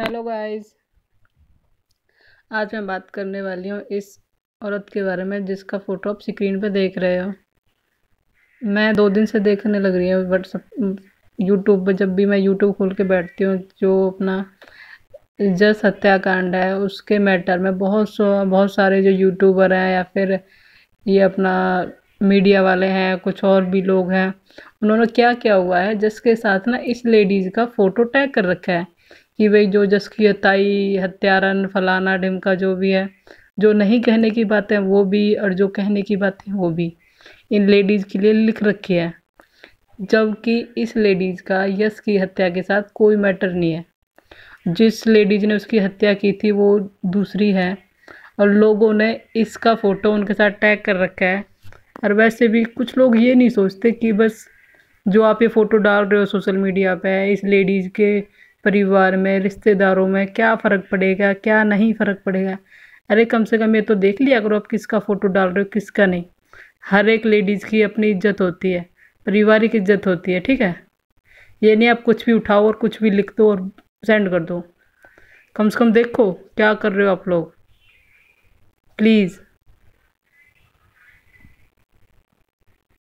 hello guys आज मैं बात करने वाली हूँ इस औरत के बारे में जिसका फ़ोटो आप स्क्रीन पे देख रहे हो मैं दो दिन से देखने लग रही हूँ व्हाट्सअप यूट्यूब पर जब भी मैं यूट्यूब खोल के बैठती हूँ जो अपना जस हत्याकांड है उसके मैटर में बहुत बहुत सारे जो यूट्यूबर हैं या फिर ये अपना मीडिया वाले हैं कुछ और भी लोग हैं उन्होंने क्या क्या हुआ है जिसके साथ ना इस लेडीज़ का फ़ोटो टैग कर रखा है कि भाई जो जस की अताई हत्यारन फलाना ढिमका जो भी है जो नहीं कहने की बातें वो भी और जो कहने की बातें वो भी इन लेडीज़ के लिए लिख रखी है जबकि इस लेडीज़ का यश की हत्या के साथ कोई मैटर नहीं है जिस लेडीज़ ने उसकी हत्या की थी वो दूसरी है और लोगों ने इसका फ़ोटो उनके साथ टैग कर रखा है और वैसे भी कुछ लोग ये नहीं सोचते कि बस जो आप ये फ़ोटो डाल रहे हो सोशल मीडिया पे इस लेडीज़ के परिवार में रिश्तेदारों में क्या फ़र्क पड़ेगा क्या नहीं फ़र्क पड़ेगा अरे कम से कम ये तो देख लिया करो आप किसका फ़ोटो डाल रहे हो किसका नहीं हर एक लेडीज़ की अपनी इज्जत होती है पारिवारिक इज्जत होती है ठीक है ये नहीं आप कुछ भी उठाओ और कुछ भी लिख दो और सेंड कर दो कम से कम देखो क्या कर रहे हो आप लोग प्लीज़